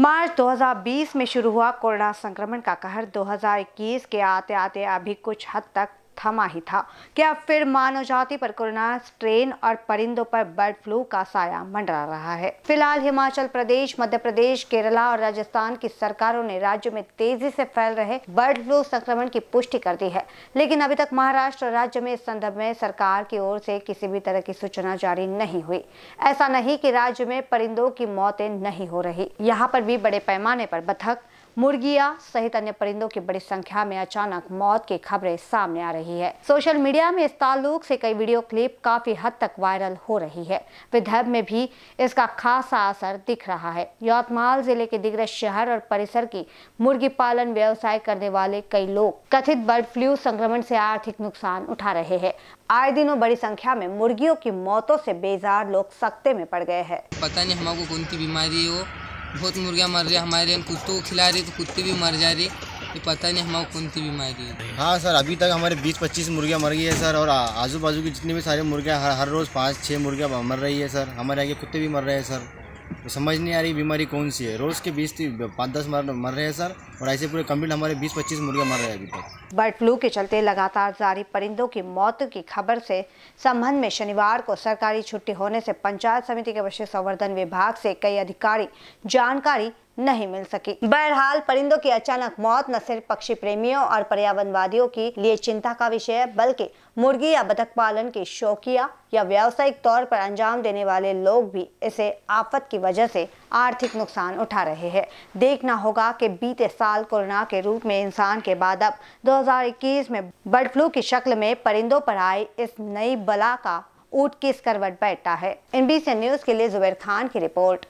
मार्च 2020 में शुरू हुआ कोरोना संक्रमण का कहर 2021 के आते आते अभी कुछ हद तक थमा ही था क्या फिर मानव जाति पर कोरोना स्ट्रेन और परिंदों पर बर्ड फ्लू का साया मंडरा रहा है फिलहाल हिमाचल प्रदेश मध्य प्रदेश केरला और राजस्थान की सरकारों ने राज्य में तेजी से फैल रहे बर्ड फ्लू संक्रमण की पुष्टि कर दी है लेकिन अभी तक महाराष्ट्र राज्य में इस संदर्भ में सरकार की ओर से किसी भी तरह की सूचना जारी नहीं हुई ऐसा नहीं की राज्य में परिंदों की मौतें नहीं हो रही यहाँ पर भी बड़े पैमाने पर बथक मुर्गिया सहित अन्य परिंदों की बड़ी संख्या में अचानक मौत की खबरें सामने आ रही है सोशल मीडिया में इस ताल्लुक से कई वीडियो क्लिप काफी हद तक वायरल हो रही है विदर्भ में भी इसका खासा असर दिख रहा है यौतमाल जिले के दिग्रज शहर और परिसर की मुर्गी पालन व्यवसाय करने वाले कई लोग कथित बर्ड फ्लू संक्रमण से आर्थिक नुकसान उठा रहे हैं आए दिनों बड़ी संख्या में मुर्गियों की मौतों से बेजार लोग सख्ते में पड़ गए हैं पता नहीं हमारे कौन सी बीमारी हो बहुत मुर्गियाँ मर रही हमारे यहाँ कुत्तों को खिला रही तो कुत्ते भी मर जा रही ये पता नहीं हमारे कौन सी बीमारी है हाँ सर अभी तक हमारे बीस पच्चीस मुर्गियाँ मर गई है सर और आजू बाजू की जितनी भी सारी मुर्गियाँ हर हर रोज़ पाँच छः मुर्गियाँ मर रही है सर हमारे आगे कुत्ते भी मर रहे हैं सर तो समझ नहीं आ रही बीमारी कौन सी है रोज़ के बीस पाँच दस मर मर रहे हैं सर और ऐसे पूरे कंप्लीट हमारे बीस पच्चीस मुर्गियाँ मर रहे हैं अभी तक बर्ड फ्लू के चलते लगातार जारी परिंदों की मौत की खबर से संबंध में शनिवार को सरकारी छुट्टी होने से पंचायत समिति के पशु संवर्धन विभाग से कई अधिकारी जानकारी नहीं मिल सकी बहरहाल परिंदों की अचानक मौत न सिर्फ पक्षी प्रेमियों और पर्यावरणवादियों के लिए चिंता का विषय है बल्कि मुर्गी या बतख पालन के शौकिया या व्यावसायिक तौर पर अंजाम देने वाले लोग भी इसे आफत की वजह से आर्थिक नुकसान उठा रहे हैं देखना होगा कि बीते साल कोरोना के रूप में इंसान के बाद अब दो 2021 में बर्ड फ्लू की शक्ल में परिंदों पर आई इस नई बला का ऊट किस करवट बैठता है एनबीसी न्यूज के लिए जुबैर खान की रिपोर्ट